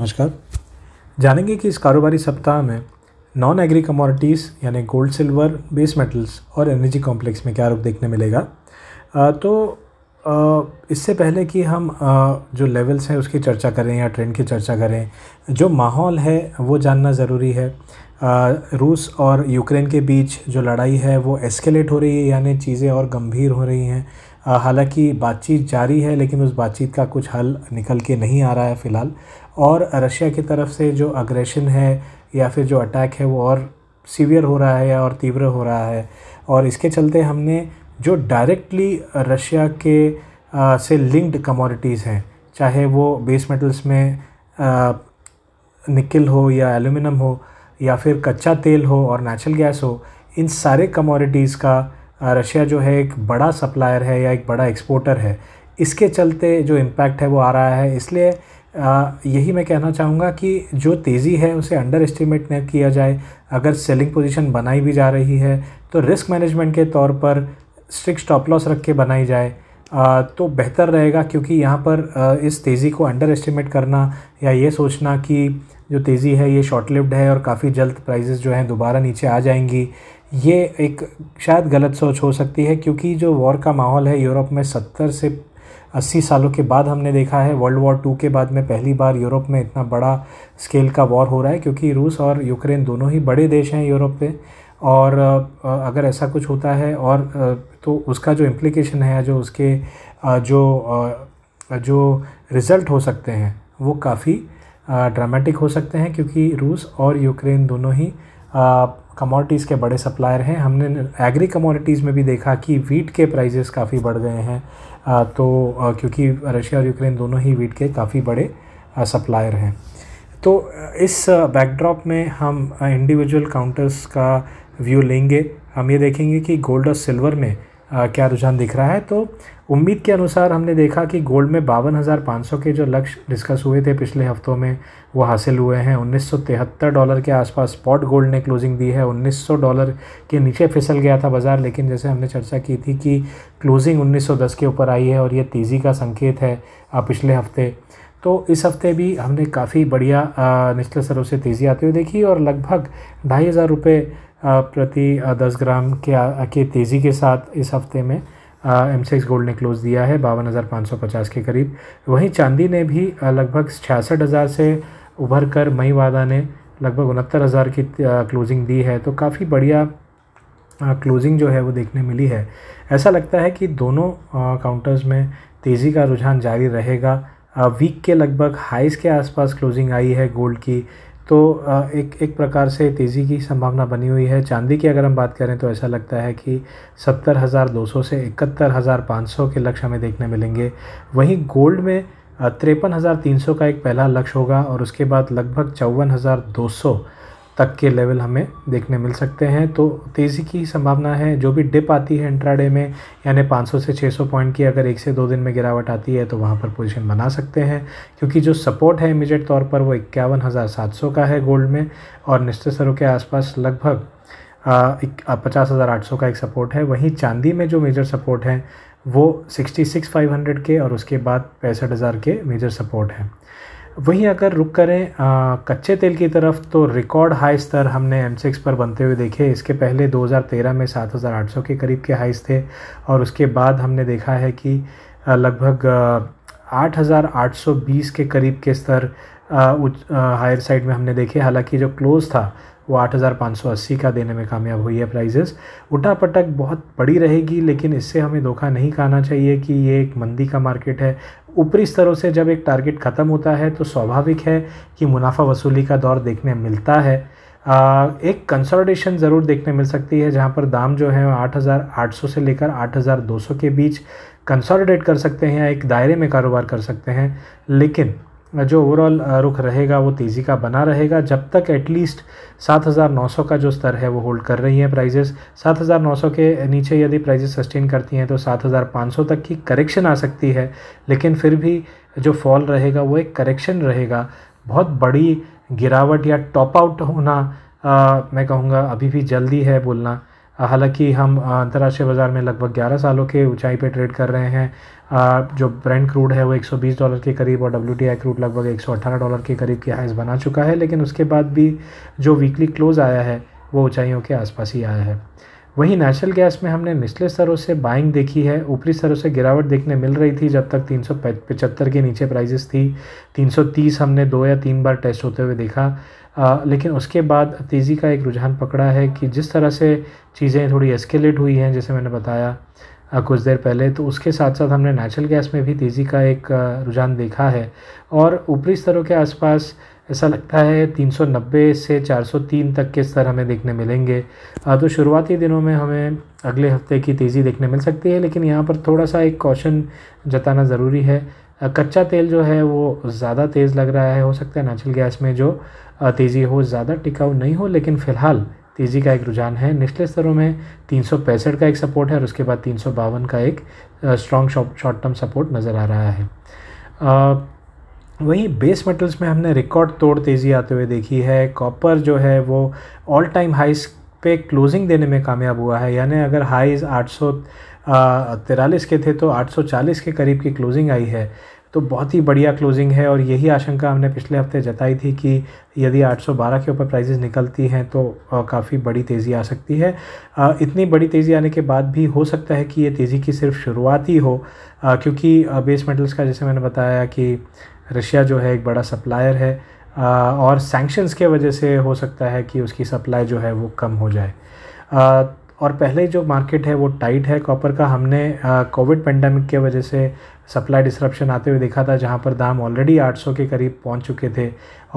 नमस्कार जानेंगे कि इस कारोबारी सप्ताह में नॉन एग्री कमोडिटीज़ यानी गोल्ड सिल्वर बेस मेटल्स और एनर्जी कॉम्प्लेक्स में क्या रुख देखने मिलेगा आ, तो आ, इससे पहले कि हम आ, जो लेवल्स हैं उसकी चर्चा करें या ट्रेंड की चर्चा करें जो माहौल है वो जानना ज़रूरी है रूस और यूक्रेन के बीच जो लड़ाई है वो एस्केलेट हो रही है यानी चीज़ें और गंभीर हो रही हैं हालांकि बातचीत जारी है लेकिन उस बातचीत का कुछ हल निकल के नहीं आ रहा है फ़िलहाल और रशिया की तरफ से जो अग्रेशन है या फिर जो अटैक है वो और सीवियर हो रहा है या और तीव्र हो रहा है और इसके चलते हमने जो डायरेक्टली रशिया के आ, से लिंक्ड कमोडिटीज़ हैं चाहे वो बेस मेटल्स में आ, हो या एल्यूमिनियम हो या फिर कच्चा तेल हो और नेचुरल गैस हो इन सारे कमोडिटीज़ का रशिया जो है एक बड़ा सप्लायर है या एक बड़ा एक्सपोर्टर है इसके चलते जो इम्पैक्ट है वो आ रहा है इसलिए यही मैं कहना चाहूँगा कि जो तेज़ी है उसे अंडर एस्टिमेट न किया जाए अगर सेलिंग पोजीशन बनाई भी जा रही है तो रिस्क मैनेजमेंट के तौर पर स्ट्रिक्ट स्टॉप लॉस रख के बनाई जाए तो बेहतर रहेगा क्योंकि यहाँ पर इस तेज़ी को अंडर एस्टिमेट करना या ये सोचना कि जो तेज़ी है ये शॉर्ट लिफ्ड है और काफ़ी जल्द प्राइजेस जो हैं दोबारा नीचे आ जाएंगी ये एक शायद गलत सोच हो सकती है क्योंकि जो वॉर का माहौल है यूरोप में सत्तर से अस्सी सालों के बाद हमने देखा है वर्ल्ड वॉर टू के बाद में पहली बार यूरोप में इतना बड़ा स्केल का वॉर हो रहा है क्योंकि रूस और यूक्रेन दोनों ही बड़े देश हैं यूरोप पे और अगर ऐसा कुछ होता है और तो उसका जो इम्प्लिकेशन है जो उसके जो जो रिज़ल्ट हो सकते हैं वो काफ़ी ड्रामेटिक हो सकते हैं क्योंकि रूस और यूक्रेन दोनों ही कमोडिटीज़ के बड़े सप्लायर हैं हमने एग्री कमोडिटीज़ में भी देखा कि वीट के प्राइजेस काफ़ी बढ़ गए हैं तो क्योंकि रशिया और यूक्रेन दोनों ही वीट के काफ़ी बड़े सप्लायर हैं तो इस बैकड्रॉप में हम इंडिविजुअल काउंटर्स का व्यू लेंगे हम ये देखेंगे कि गोल्ड और सिल्वर में क्या रुझान दिख रहा है तो उम्मीद के अनुसार हमने देखा कि गोल्ड में बावन हज़ार पाँच सौ के जो लक्ष्य डिस्कस हुए थे पिछले हफ्तों में वो हासिल हुए हैं उन्नीस सौ तिहत्तर डॉलर के आसपास स्पॉट गोल्ड ने क्लोजिंग दी है उन्नीस सौ डॉलर के नीचे फिसल गया था बाज़ार लेकिन जैसे हमने चर्चा की थी कि क्लोजिंग उन्नीस सौ दस के ऊपर आई है और ये तेज़ी का संकेत है पिछले हफ्ते तो इस हफ्ते भी हमने काफ़ी बढ़िया निचले सरों से तेज़ी आते हुए देखी और लगभग ढाई हज़ार रुपये प्रति दस ग्राम के के तेज़ी के साथ इस हफ्ते में एम सिक्स गोल्ड ने क्लोज़ दिया है बावन हज़ार पाँच सौ पचास के करीब वहीं चांदी ने भी लगभग छियासठ हज़ार से उभर कर मई वादा ने लगभग उनहत्तर हज़ार की क्लोजिंग दी है तो काफ़ी बढ़िया क्लोजिंग जो है वो देखने मिली है ऐसा लगता है कि दोनों काउंटर्स में तेज़ी का रुझान जारी रहेगा वीक के लगभग हाइस के आसपास क्लोजिंग आई है गोल्ड की तो एक एक प्रकार से तेज़ी की संभावना बनी हुई है चांदी की अगर हम बात करें तो ऐसा लगता है कि सत्तर हज़ार दो सौ से इकहत्तर हज़ार पाँच सौ के लक्ष्य हमें देखने मिलेंगे वहीं गोल्ड में तिरपन हज़ार तीन सौ का एक पहला लक्ष्य होगा और उसके बाद लगभग चौवन हज़ार दो सौ तक के लेवल हमें देखने मिल सकते हैं तो तेज़ी की संभावना है जो भी डिप आती है इंट्राडे में यानी 500 से 600 पॉइंट की अगर एक से दो दिन में गिरावट आती है तो वहाँ पर पोजीशन बना सकते हैं क्योंकि जो सपोर्ट है इमीजिएट तौर पर वो इक्यावन का है गोल्ड में और निश्चित सरों के आसपास लगभग पचास हज़ार आठ सौ का एक सपोर्ट है वहीं चांदी में जो मेजर सपोर्ट है वो सिक्सटी सिक्स फाइव हंड्रेड के और उसके बाद पैंसठ हज़ार के मेजर सपोर्ट हैं वहीं अगर रुक करें आ, कच्चे तेल की तरफ तो रिकॉर्ड हाई स्तर हमने एम सिक्स पर बनते हुए देखे इसके पहले 2013 में 7,800 के करीब के हाइस थे और उसके बाद हमने देखा है कि लगभग 8,820 के करीब के स्तर हायर साइड में हमने देखे हालांकि जो क्लोज़ था वो 8,580 का देने में कामयाब हुई है प्राइजेस उठा पटक बहुत बड़ी रहेगी लेकिन इससे हमें धोखा नहीं खाना चाहिए कि ये एक मंदी का मार्केट है ऊपरी स्तरों से जब एक टारगेट ख़त्म होता है तो स्वाभाविक है कि मुनाफा वसूली का दौर देखने मिलता है आ, एक कंसोलिडेशन ज़रूर देखने मिल सकती है जहाँ पर दाम जो है 8,800 से लेकर 8,200 के बीच कंसोलिडेट कर सकते हैं या एक दायरे में कारोबार कर सकते हैं लेकिन जो ओवरऑल रुख रहेगा वो तेज़ी का बना रहेगा जब तक एटलीस्ट 7,900 का जो स्तर है वो होल्ड कर रही हैं प्राइजेस 7,900 के नीचे यदि प्राइजेस सस्टेन करती हैं तो 7,500 तक की करेक्शन आ सकती है लेकिन फिर भी जो फॉल रहेगा वो एक करेक्शन रहेगा बहुत बड़ी गिरावट या टॉप आउट होना आ, मैं कहूँगा अभी भी जल्दी है बोलना हालांकि हम अंतर्राष्ट्रीय बाज़ार में लगभग 11 सालों के ऊंचाई पर ट्रेड कर रहे हैं जो ब्रेंड क्रूड है वो 120 डॉलर के करीब और डब्ल्यू क्रूड लगभग 118 डॉलर के करीब की हाइस बना चुका है लेकिन उसके बाद भी जो वीकली क्लोज़ आया है वो ऊंचाइयों के आसपास ही आया है वहीं नेचुरल गैस में हमने निचले स्तरों से बाइंग देखी है ऊपरी स्तरों से गिरावट देखने मिल रही थी जब तक तीन के नीचे प्राइजेस थी 330 हमने दो या तीन बार टेस्ट होते हुए देखा आ, लेकिन उसके बाद तेज़ी का एक रुझान पकड़ा है कि जिस तरह से चीज़ें थोड़ी एस्केलेट हुई हैं जैसे मैंने बताया आ, कुछ देर पहले तो उसके साथ साथ हमने नेचुरल गैस में भी तेज़ी का एक रुझान देखा है और ऊपरी स्तरों के आसपास ऐसा लगता है 390 से 403 तक के स्तर हमें देखने मिलेंगे तो शुरुआती दिनों में हमें अगले हफ्ते की तेज़ी देखने मिल सकती है लेकिन यहाँ पर थोड़ा सा एक कॉशन जताना ज़रूरी है कच्चा तेल जो है वो ज़्यादा तेज़ लग रहा है हो सकता है नेचुरल गैस में जो तेज़ी हो ज़्यादा टिकाऊ नहीं हो लेकिन फ़िलहाल तेज़ी का एक रुझान है निचले स्तरों में तीन का एक सपोर्ट है और उसके बाद तीन का एक स्ट्रॉन्ग शॉर्ट टर्म सपोर्ट नज़र आ रहा है वहीं बेस मेटल्स में हमने रिकॉर्ड तोड़ तेज़ी आते हुए देखी है कॉपर जो है वो ऑल टाइम हाइस पे क्लोजिंग देने में कामयाब हुआ है यानी अगर हाइज़ आठ सौ तिरालीस के थे तो 840 के करीब की क्लोजिंग आई है तो बहुत ही बढ़िया क्लोजिंग है और यही आशंका हमने पिछले हफ्ते जताई थी कि यदि 812 के ऊपर प्राइजेस निकलती हैं तो काफ़ी बड़ी तेज़ी आ सकती है इतनी बड़ी तेज़ी आने के बाद भी हो सकता है कि ये तेज़ी की सिर्फ शुरुआत ही हो क्योंकि बेस मेटल्स का जैसे मैंने बताया कि रशिया जो है एक बड़ा सप्लायर है और सैंक्शंस के वजह से हो सकता है कि उसकी सप्लाई जो है वो कम हो जाए और पहले जो मार्केट है वो टाइट है कॉपर का हमने कोविड पेंडेमिक के वजह से सप्लाई डिसरप्शन आते हुए देखा था जहाँ पर दाम ऑलरेडी 800 के करीब पहुँच चुके थे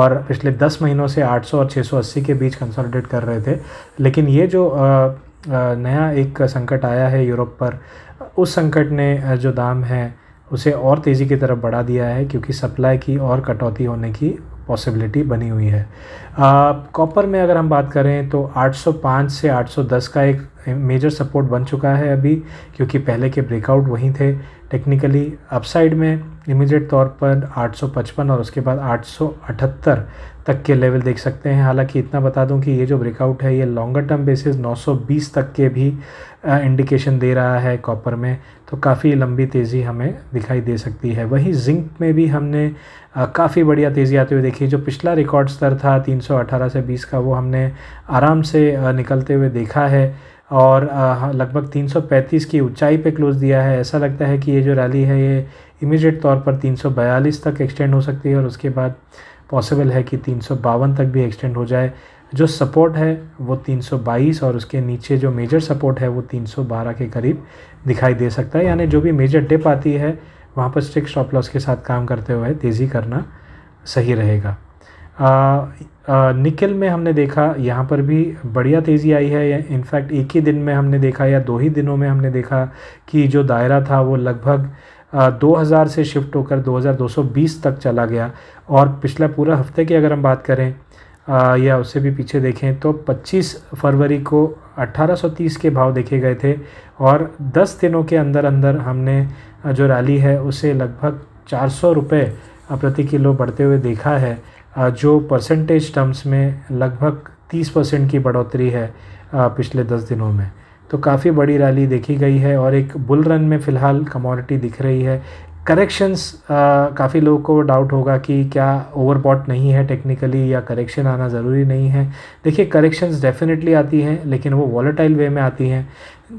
और पिछले 10 महीनों से 800 और 680 के बीच कंसोलिडेट कर रहे थे लेकिन ये जो नया एक संकट आया है यूरोप पर उस संकट ने जो दाम है उसे और तेज़ी की तरफ बढ़ा दिया है क्योंकि सप्लाई की और कटौती होने की पॉसिबिलिटी बनी हुई है कॉपर में अगर हम बात करें तो 805 से 810 का एक मेजर सपोर्ट बन चुका है अभी क्योंकि पहले के ब्रेकआउट वहीं थे टेक्निकली अपसाइड में इमीडिएट तौर पर 855 और उसके बाद 878 तक के लेवल देख सकते हैं हालांकि इतना बता दूं कि ये जो ब्रेकआउट है ये लॉन्गर टर्म बेसिस 920 तक के भी इंडिकेशन दे रहा है कॉपर में तो काफ़ी लंबी तेज़ी हमें दिखाई दे सकती है वहीं जिंक में भी हमने काफ़ी बढ़िया तेज़ी आते हुए देखी जो पिछला रिकॉर्ड स्तर था 318 से 20 का वो हमने आराम से निकलते हुए देखा है और लगभग 335 की ऊंचाई पे क्लोज दिया है ऐसा लगता है कि ये जो रैली है ये इमीडिएट तौर पर 342 तक एक्सटेंड हो सकती है और उसके बाद पॉसिबल है कि तीन तक भी एक्सटेंड हो जाए जो सपोर्ट है वो 322 और उसके नीचे जो मेजर सपोर्ट है वो 312 के करीब दिखाई दे सकता है यानी जो भी मेजर डिप आती है वहाँ पर स्टिक स्टॉप लॉस के साथ काम करते हुए तेज़ी करना सही रहेगा आ, आ, निकल में हमने देखा यहाँ पर भी बढ़िया तेज़ी आई है इनफैक्ट एक ही दिन में हमने देखा या दो ही दिनों में हमने देखा कि जो दायरा था वो लगभग आ, 2000 से शिफ्ट होकर 2220 तक चला गया और पिछला पूरा हफ्ते की अगर हम बात करें या उससे भी पीछे देखें तो 25 फरवरी को 1830 के भाव देखे गए थे और 10 दिनों के अंदर अंदर हमने जो रैली है उसे लगभग चार सौ रुपये प्रति किलो बढ़ते हुए देखा है जो परसेंटेज टर्म्स में लगभग 30 परसेंट की बढ़ोतरी है पिछले 10 दिनों में तो काफ़ी बड़ी रैली देखी गई है और एक बुल रन में फ़िलहाल कमोडिटी दिख रही है करेक्शंस uh, काफ़ी लोगों को डाउट होगा कि क्या ओवरबॉट नहीं है टेक्निकली या करेक्शन आना ज़रूरी नहीं है देखिए करेक्शंस डेफिनेटली आती हैं लेकिन वो वॉलेटाइल वे में आती हैं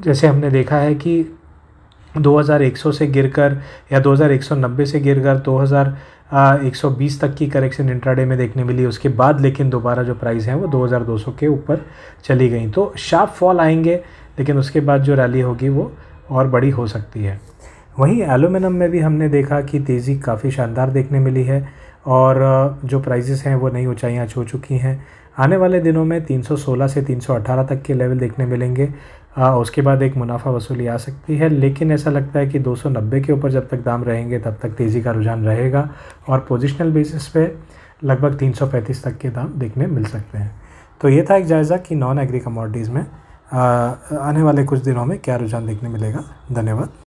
जैसे हमने देखा है कि 2100 से गिरकर या 2190 से गिरकर 2120 तक की करेक्शन इंट्राडे में देखने मिली उसके बाद लेकिन दोबारा जो प्राइस हैं वो 2200 के ऊपर चली गई तो शार्प फॉल आएंगे लेकिन उसके बाद जो रैली होगी वो और बड़ी हो सकती है वहीं एलुमिनियम में भी हमने देखा कि तेज़ी काफ़ी शानदार देखने मिली है और जो प्राइजेस हैं वो नई ऊंचाइयां छू चुकी हैं आने वाले दिनों में 316 से 318 तक के लेवल देखने मिलेंगे आ, उसके बाद एक मुनाफा वसूली आ सकती है लेकिन ऐसा लगता है कि 290 के ऊपर जब तक दाम रहेंगे तब तक तेज़ी का रुझान रहेगा और पोजिशनल बेसिस पे लगभग 335 तक के दाम देखने मिल सकते हैं तो ये था एक जायज़ा कि नॉन एग्री कमोडिटीज़ में आ, आने वाले कुछ दिनों में क्या रुझान देखने मिलेगा धन्यवाद